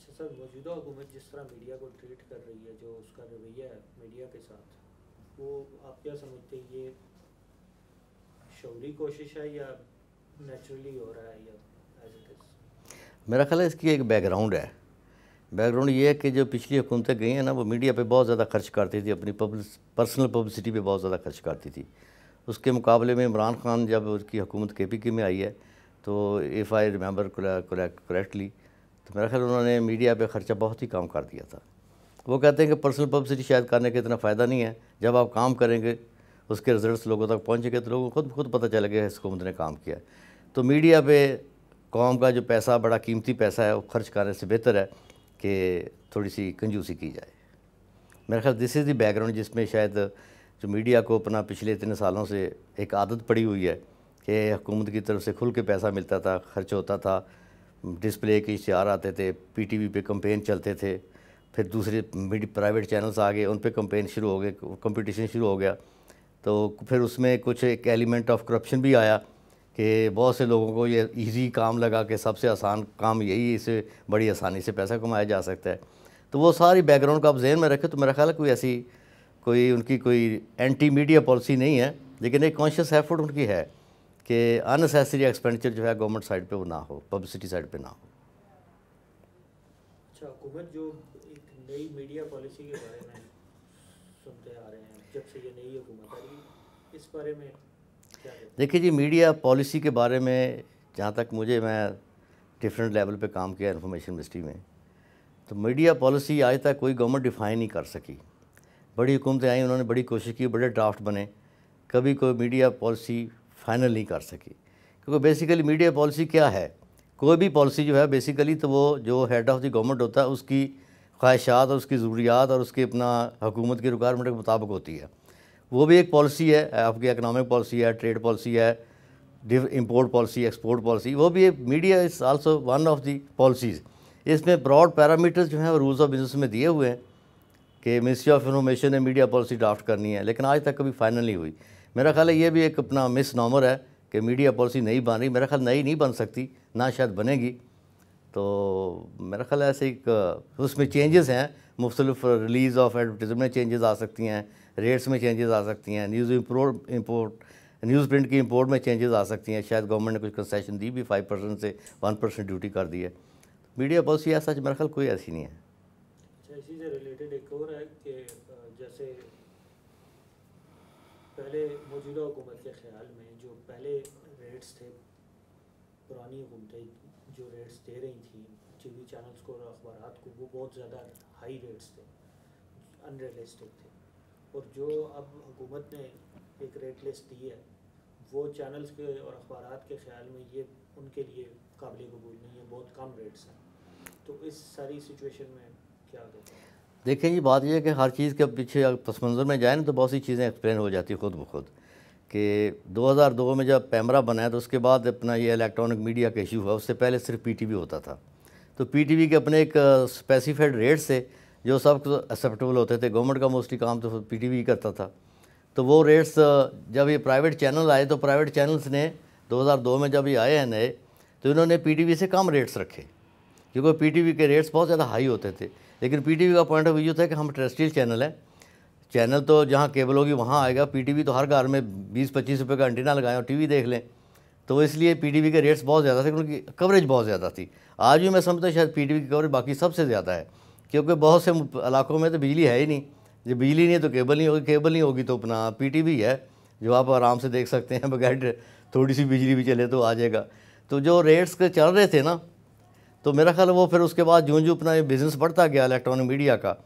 अच्छा सर मौजूदा हुकूमत जिस तरह मीडिया को ट्रीट कर रही है जो उसका रवैया है मीडिया के साथ वो आप क्या समझते हैं ये शौरी कोशिश है या नेचुरली हो रहा है या एज इट इज़ मेरा ख्याल है इसकी एक बैकग्राउंड है बैकग्राउंड ये है कि जो पिछली हुकूमतें गई हैं ना वो मीडिया पे बहुत ज़्यादा खर्च करती थी अपनी पब्लिस पर्सनल पब्लिसिटी पे बहुत ज़्यादा खर्च करती थी उसके मुकाबले में इमरान खान जब उसकी हुकूमत के पी के में आई है तो इफ़ आई रिमेंबर करेक्टली तो मेरा ख्याल उन्होंने मीडिया पे खर्चा बहुत ही कम कर दिया था वो कहते हैं कि पर्सनल पब्लिसिटी शायद करने का इतना फ़ायदा नहीं है जब आप काम करेंगे उसके रिजल्ट्स लोगों तक पहुँचेंगे तो लोगों को खुद खुद पता चलेगा इस हुकूमत ने काम किया तो मीडिया पर कौम का जो पैसा बड़ा कीमती पैसा है वो खर्च करने से बेहतर है कि थोड़ी सी कंजूसी की जाए मेरा ख्याल दिस इज़ दी बैकग्राउंड जिसमें शायद जो मीडिया को अपना पिछले इतने सालों से एक आदत पड़ी हुई है कि हुकूमत की तरफ से खुल के पैसा मिलता था खर्च होता था डिस्प्ले के इश्तहार आते थे पीटीवी पे कम्पेन चलते थे फिर दूसरे प्राइवेट चैनल्स आ गए उन पे कम्पेन शुरू हो गए कंपटीशन शुरू हो गया तो फिर उसमें कुछ एक एलिमेंट ऑफ करप्शन भी आया कि बहुत से लोगों को ये इजी काम लगा कि सबसे आसान काम यही इसे बड़ी आसानी से पैसा कमाया जा सकता है तो वो सारी बैकग्राउंड को आप जहन में रखें तो मेरा ख्याल है कोई ऐसी कोई उनकी कोई एंटी मीडिया पॉलिसी नहीं है लेकिन एक कॉन्शियस एफर्ट उनकी है कि अननेसेसरी एक्सपेंडिचर जो है गवर्नमेंट साइड पे वो ना हो पब्लिसिटी साइड पे ना हो अच्छा हुकूमत जो एक नई मीडिया पॉलिसी के बारे में सुनते आ रहे हैं जब से ये नई हुकूमत आई इस बारे में देखिए जी मीडिया पॉलिसी के बारे में जहाँ तक मुझे मैं डिफरेंट लेवल पे काम किया इन्फॉर्मेशन मिनिस्ट्री में तो मीडिया पॉलिसी आज तक कोई गवर्नमेंट डिफाइन नहीं कर सकी बड़ी हुकूमतें आई उन्होंने बड़ी कोशिश की बड़े ड्राफ्ट बने कभी कोई मीडिया पॉलिसी फाइनल नहीं कर सकी क्योंकि बेसिकली मीडिया पॉलिसी क्या है कोई भी पॉलिसी जो है बेसिकली तो वो जो हेड ऑफ़ दी गवर्नमेंट होता है उसकी ख्वाहिशात और उसकी ज़रूरियात और उसकी अपना हुकूमत की रिक्वायरमेंट के मुताबिक होती है वो भी एक पॉलिसी है आपकी इकनॉमिक पॉलिसी है ट्रेड पॉलिसी है इम्पोर्ट पॉलिसी एक्सपोर्ट पॉलिसी वो भी media is also one of the policies इसमें ब्रॉड पैरामीटर्स जो हैं रूल्स ऑफ बिजनेस में दिए हुए हैं कि मिनिस्ट्री ऑफ इन्फॉर्मेशन ने मीडिया पॉलिसी ड्राफ्ट करनी है लेकिन आज तक कभी फाइनल नहीं हुई मेरा ख्याल है ये भी एक अपना मिस नॉमर है कि मीडिया पॉलिसी नहीं बन रही मेरा ख्याल नई नहीं बन सकती ना शायद बनेगी तो मेरा ख्याल ऐसे एक उसमें चेंजेस हैं मुख्तलफ़ रिलीज़ ऑफ एडवर्टीज़ में चेंजेस आ सकती हैं रेट्स में चेंजेस आ सकती हैं news import import newsprint की इम्पोर्ट में चेंजेस आ सकती हैं शायद गवर्नमेंट ने कुछ कंसेशन दी भी फाइव परसेंट से वन परसेंट ड्यूटी कर दी है मीडिया पॉलिसी ऐसा मेरा ख्याल कोई ऐसी नहीं है अच्छा, जैसे पहले मौजूदा हुकूमत के ख्याल में जो पहले रेट्स थे पुरानी हुकूमतें जो रेट्स दे रही थी टी वी चैनल्स को और अखबार को वो बहुत ज़्यादा हाई रेट्स थे अनरियलिस्टिक थे और जो अब हुकूमत ने एक रेट लिस्ट दी है वो चैनल्स के और अखबार के ख्याल में ये उनके लिए काबिल कबूल नहीं है बहुत कम रेट्स हैं तो इस सारी सिचुएशन में क्या कहते हैं देखें जी बात यह है कि हर चीज़ के पीछे अगर पस मंज़र में जाए ना तो बहुत सी चीज़ें एक्सप्लेन हो जाती खुद ब खुद कि 2002 में जब पैमरा बनाया तो उसके बाद अपना ये इलेक्ट्रॉनिक मीडिया का इशू हुआ उससे पहले सिर्फ पीटीवी होता था तो पीटीवी के अपने एक स्पेसिफाइड रेट से जो सब एक्सेप्टेबल होते थे गवर्नमेंट का मोस्टली काम तो पीटीवी करता था तो वो रेट्स जब ये प्राइवेट चैनल आए तो प्राइवेट चैनल्स ने दो में जब ये आए हैं नए तो इन्होंने पीटीवी से कम रेट्स रखे क्योंकि पीटीवी के रेट्स बहुत ज़्यादा हाई होते थे लेकिन पीटीवी का पॉइंट ऑफ व्यू था कि हम ट्रस्टील चैनल है चैनल तो जहाँ केबल होगी वहाँ आएगा पीटीवी तो हर घर में बीस पच्चीस रुपये का एंटीना लगाएं और टीवी देख लें तो इसलिए पीटीवी के रेट्स बहुत ज़्यादा थे क्योंकि कवरेज बहुत ज़्यादा थी आज भी मैं समझता शायद पीटीवी की कवरेज बाकी सबसे ज़्यादा है क्योंकि बहुत से इलाकों में तो बिजली है ही नहीं जब बिजली नहीं है तो केबल नहीं होगी केबल नहीं होगी तो अपना पीटीवी है जो आप आराम से देख सकते हैं बगैर थोड़ी सी बिजली भी चले तो आ जाएगा तो जो रेट्स के चल रहे थे ना तो मेरा ख्याल वो फिर उसके बाद जूँ जूँ अपना ये बिज़नेस बढ़ता गया इलेक्ट्रॉनिक मीडिया का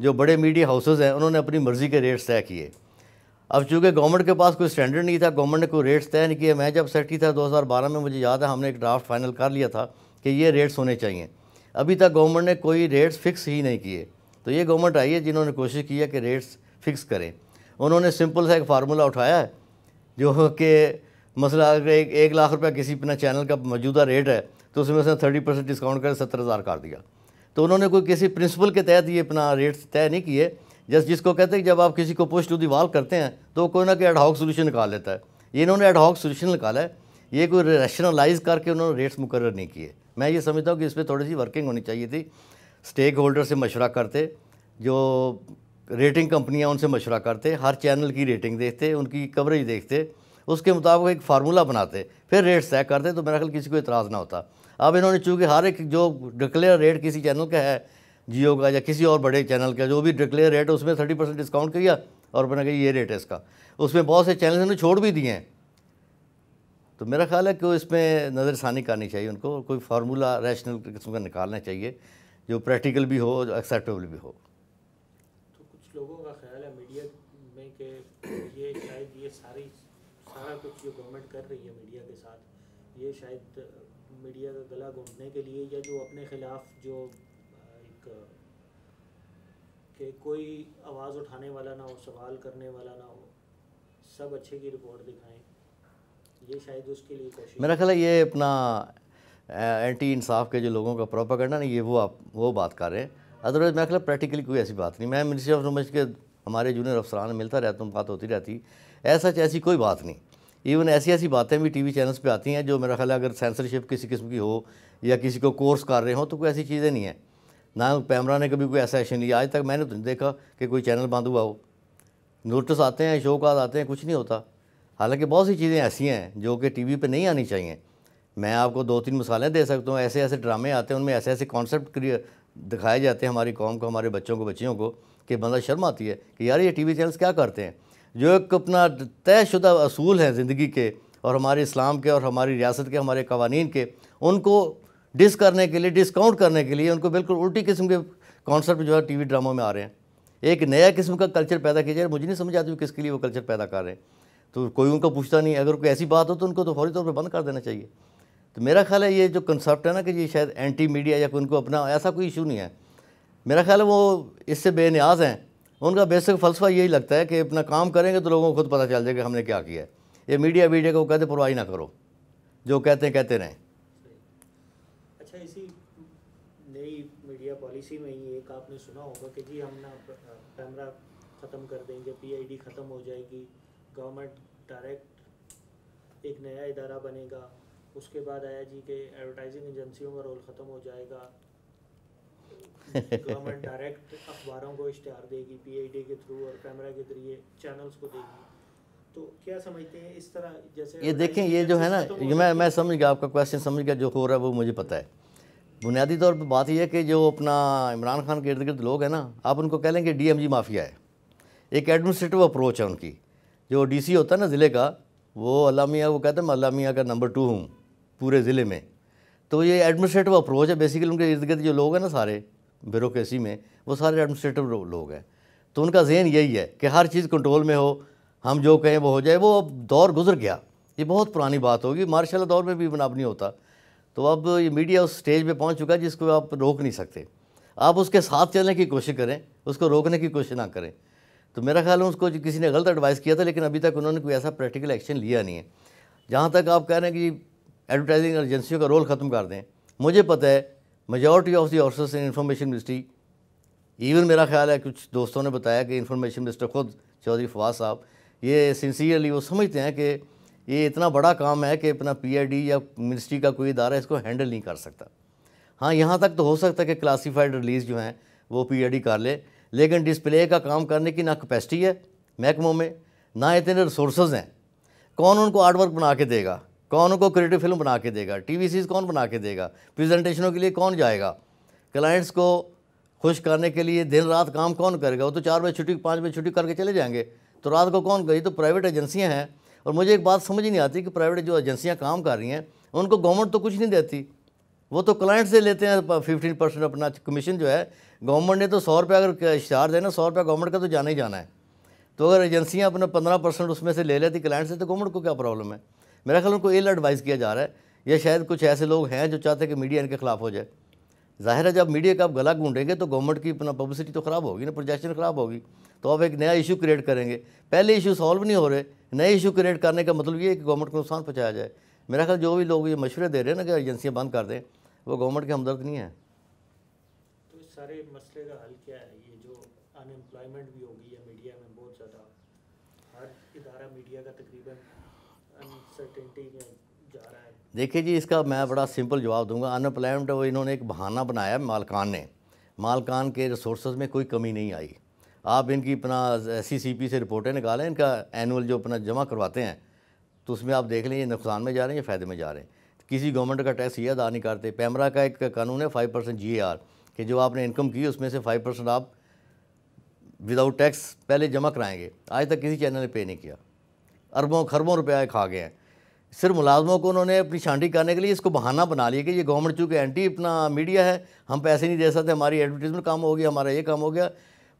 जो बड़े मीडिया हाउसेज हैं उन्होंने अपनी मर्ज़ी के रेट्स तय किए अब चूँकि गवर्नमेंट के पास कोई स्टैंडर्ड नहीं था गवर्नमेंट ने कोई रेट्स तय नहीं किए मैं जब था दो था 2012 में मुझे याद है हमने एक ड्राफ्ट फाइनल कर लिया था कि ये रेट्स होने चाहिए अभी तक गवर्नमेंट ने कोई रेट्स फिक्स ही नहीं किए तो ये गवर्नमेंट आई है जिन्होंने कोशिश की है कि रेट्स फिक्स करें उन्होंने सिंपल सा एक फार्मूला उठाया है जो कि मसला अगर एक एक लाख रुपया किसी अपना चैनल का मौजूदा रेट है तो उसमें उसने थर्टी परसेंट डिस्काउंट कर सत्तर हज़ार कर दिया तो उन्होंने कोई किसी प्रिंसिपल के तहत ये अपना रेट तय नहीं किए जस्ट जिसको कहते हैं जब आप किसी को पोस्ट टू दीवाल करते हैं तो कोई ना कोई एडहॉक सोल्यूशन निकाल लेता है ये इन्होंने एडहॉक सोल्यूशन निकाला है ये कोई रैशनलाइज करके उन्होंने रेट्स मुकर नहीं किए मैं ये समझता हूँ कि इस पर थोड़ी सी वर्किंग होनी चाहिए थी स्टेक होल्डर से मशवरा करते जो रेटिंग कंपनियाँ उनसे मशवरा करते हर चैनल की रेटिंग देखते उनकी कवरेज देखते उसके मुताबिक एक फार्मूला बनाते फिर रेट्स तय करते तो मेरा ख्याल किसी को इतराज़ ना होता अब इन्होंने चूँकि हर एक जो डिक्लेयर रेट किसी चैनल का है जियो का या किसी और बड़े चैनल का जो भी डिक्लेयर रेट उसमें थर्टी परसेंट डिस्काउंट किया और मैंने कहा ये रेट है इसका उसमें बहुत से चैनल उन्होंने छोड़ भी दिए हैं तो मेरा ख्याल है कि इसमें नज़रसानी करनी चाहिए उनको कोई फार्मूला रैशनल किस्म का निकालना चाहिए जो प्रैक्टिकल भी हो जो एक्सेप्टेबल भी हो तो कुछ लोगों का ख्याल है मीडिया में कि ये शायद ये सारी सारा कुछ जो गवर्नमेंट कर रही है मीडिया के साथ ये शायद मीडिया का गला घूमने के लिए या जो अपने ख़िलाफ़ जो एक के कोई आवाज़ उठाने वाला ना हो सवाल करने वाला ना हो सब अच्छे की रिपोर्ट दिखाएं ये शायद उसके लिए कोशिश मेरा ख्याल ये अपना एंटी इंसाफ के जो लोगों का प्रोपागेंडा ना ये वो आप वो बात कर रहे हैं अदरवाइज़ मेरा ख्याल प्रैक्टिकली कोई ऐसी बात नहीं मैं मिनिस्ट्री ऑफ नॉलेज के हमारे जूनियर अफसरान मिलता रहता हूँ बात होती रहती ऐसा ऐसी कोई बात नहीं इवन ऐसी ऐसी बातें भी टीवी चैनल्स पे आती हैं जो मेरा ख्याल है अगर सेंसरशिप किसी किस्म की हो या किसी को कोर्स कर रहे हो तो कोई ऐसी चीज़ें नहीं है ना पैमरा ने कभी कोई ऐसा एक्शन लिया आज तक मैंने तो नहीं देखा कि कोई चैनल बंद हुआ हो नोटिस आते हैं शोकाज आते हैं कुछ नहीं होता हालांकि बहुत सी चीज़ें ऐसी हैं जो कि टी पे नहीं आनी चाहिए मैं आपको दो तीन मिसालें दे सकता हूँ ऐसे ऐसे ड्रामे आते हैं उनमें ऐसे ऐसे कॉन्सेप्ट दिखाए जाते हैं हमारी कौम को हमारे बच्चों को बच्चियों को कि बंदा शर्म आती है कि यार ये टीवी चैनल्स क्या करते हैं जो एक अपना तयशुदा असूल हैं ज़िंदगी के और हमारे इस्लाम के और हमारी रियासत के हमारे कवानीन के उनको डिस करने के लिए डिस्काउंट करने के लिए उनको बिल्कुल उल्टी किस्म के कॉन्सेप्ट जो है टीवी ड्रामों में आ रहे हैं एक नया किस्म का कल्चर पैदा किया जाए मुझे नहीं समझ आती किसके लिए वो कल्चर पैदा कर रहे हैं तो कोई उनको पूछता नहीं अगर कोई ऐसी बात हो तो उनको तो फौरी तौर पर बंद कर देना चाहिए तो मेरा ख्याल है ये जो कंसेप्ट है ना कि ये शायद एंटी मीडिया या उनको अपना ऐसा कोई इशू नहीं है मेरा ख्याल है वो इससे बेनियाज हैं उनका बेसिक फ़लसफ़ा यही लगता है कि अपना काम करेंगे तो लोगों को खुद पता चल जाएगा हमने क्या किया है ये मीडिया मीडिया को कहते परवाही ना करो जो कहते हैं कहते रहें अच्छा इसी नई मीडिया पॉलिसी में ही एक आपने सुना होगा कि जी हम ना कैमरा ख़त्म कर देंगे पीआईडी ख़त्म हो जाएगी गवर्नमेंट डायरेक्ट एक नया इदारा बनेगा उसके बाद आया जी के एडवर्टाइजिंग एजेंसियों का रोल ख़त्म हो जाएगा गवर्नमेंट डायरेक्ट अखबारों को इश्तहार देगी के थ्रू और कैमरा के जरिए चैनल्स को देगी तो क्या समझते हैं इस तरह जैसे ये देखें ये जो है ना तो ये मैं मैं समझ गया आपका क्वेश्चन समझ गया जो हो रहा है वो मुझे पता है बुनियादी तौर पर बात यह है कि जो अपना इमरान खान के इर्द गिर्द लोग हैं ना आप उनको कह लें कि डी माफिया है एक एडमिनिस्ट्रेटिव अप्रोच है उनकी जो सी होता है ना ज़िले का वो अलामिया वो कहते हैं मैं अलामिया का नंबर टू हूँ पूरे ज़िले में तो ये एडमिनिस्ट्रेटिव अप्रोच है बेसिकली उनके इर्द गिर्द जो लोग हैं ना सारे ब्यूरोसी में वो सारे एडमिनिस्ट्रेटिव लोग हैं तो उनका जहन यही है कि हर चीज़ कंट्रोल में हो हम जो कहें वो हो जाए वो अब दौर गुजर गया ये बहुत पुरानी बात होगी मार्शल दौर में भी मनाब नहीं होता तो अब ये मीडिया उस स्टेज पे पहुंच चुका है जिसको आप रोक नहीं सकते आप उसके साथ चलने की कोशिश करें उसको रोकने की कोशिश ना करें तो मेरा ख्याल है उसको किसी ने गलत एडवाइस किया था लेकिन अभी तक उन्होंने कोई ऐसा प्रैक्टिकल एक्शन लिया नहीं है जहाँ तक आप कह रहे हैं कि एडवर्टाइजिंग एजेंसियों का रोल ख़त्म कर दें मुझे पता है majority of the officers in information ministry even मेरा ख्याल है कुछ दोस्तों ने बताया कि इंफॉर्मेशन मिनिस्टर खुद चौधरी फवाद साहब ये सिंसियरली वो समझते हैं कि ये इतना बड़ा काम है कि अपना पी या मिनिस्ट्री का कोई इदारा इसको हैंडल नहीं कर सकता हाँ यहाँ तक तो हो सकता है कि क्लासीफाइड रिलीज़ जो हैं वो पी कर ले लेकिन डिस्प्ले का काम करने की ना कैपेसिटी है महकमों में ना इतने रिसोर्स हैं कौन उनको आर्ट वर्क बना के देगा कौन उनको क्रिएटिव फिल्म बना के देगा टीवी सीरीज़ कौन बना के देगा प्रेजेंटेशनों के लिए कौन जाएगा क्लाइंट्स को खुश करने के लिए दिन रात काम कौन करेगा वो तो चार बजे छुट्टी पाँच बजे छुट्टी करके चले जाएंगे तो रात को कौन करी तो प्राइवेट एजेंसियाँ हैं और मुझे एक बात समझ ही नहीं आती कि प्राइवेट जो एजेंसियाँ काम कर रही हैं उनको गवर्नमेंट तो कुछ नहीं देती वो तो क्लाइंट से लेते हैं फिफ्टीन परसेंट अपना कमीशन जो है गवर्नमेंट ने तो सौ रुपये अगर इश्तार देना सौ रुपया गवर्नमेंट का तो जाना ही जाना है तो अगर एजेंसियाँ अपना पंद्रह परसेंट उसमें से ले लेती क्लाइंट से तो गवर्नमेंट को क्या प्रॉब्लम है मेरा ख्याल उनको एल एडवाइस किया जा रहा है या शायद कुछ ऐसे लोग हैं जो चाहते हैं कि मीडिया इनके खिलाफ हो जाए जाहिर है जब मीडिया का आप गला ढूंढेंगे तो गवर्नमेंट की अपना पब्लिसिटी तो ख़राब होगी ना प्रोजेक्शन ख़राब होगी तो आप एक नया इशू क्रिएट करेंगे पहले इशू सॉल्व नहीं हो रहे नए इशू क्रिएट करने का मतलब ये है कि गवर्नमेंट को नुकसान पहुँचाया जाए मेरा ख्याल जो भी लोग ये मशवरे दे रहे हैं ना कि एजेंसियाँ बंद कर दें वो गवर्नमेंट के हमदर्द नहीं है तो इस सारे मसले का हल क्या है ये जो अनएम्प्लॉयमेंट भी होगी या मीडिया में बहुत ज़्यादा हर मीडिया का तकरीबन देखिए जी इसका मैं बड़ा सिंपल जवाब दूंगा अनएम्प्लॉयमेंट वो इन्होंने एक बहाना बनाया मालकान ने मालकान के रिसोर्स में कोई कमी नहीं आई आप इनकी अपना एस से रिपोर्टें निकालें इनका एनुअल जो अपना जमा करवाते हैं तो उसमें आप देख लें ये नुकसान में जा रहे हैं या फ़ायदे में जा रहे हैं किसी गवर्नमेंट का टैक्स ये अदा नहीं करते पैमरा का एक कानून है फाइव परसेंट जी कि जो आपने इनकम की उसमें से फाइव परसेंट आप विदाउट टैक्स पहले जमा कराएंगे आज तक किसी चैनल ने पे नहीं किया अरबों खरबों रुपया खा गए हैं सिर्फ मुलाजमों को उन्होंने अपनी छांटी करने के लिए इसको बहाना बना लिया कि ये गवर्नमेंट चूँकि एंटी अपना मीडिया है हम पैसे नहीं दे सकते हमारी एडवर्टीजमेंट काम हो गया हमारा ये काम हो गया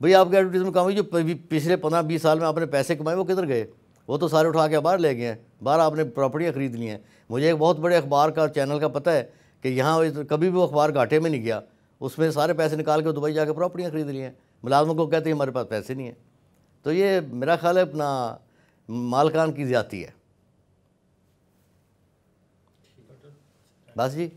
भाई आपके एडवर्टीजमेंट काम हुई जो पिछले पंद्रह बीस साल में आपने पैसे कमाए वो किधर गए वो तो सारे उठा के बाहर ले गए हैं बाहर आपने प्रॉपर्टियाँ ख़रीद ली हैं मुझे एक बहुत बड़े अखबार का चैनल का पता है कि यहाँ कभी भी वो अखबार घाटे में नहीं गया उसमें सारे पैसे निकाल के दुबई जाकर प्रॉपर्टियाँ ख़रीद ली हैं मुलाजमों को कहते हैं हमारे पास पैसे नहीं हैं तो ये मेरा ख्याल है अपना मालकान की ज़्यादा है 나지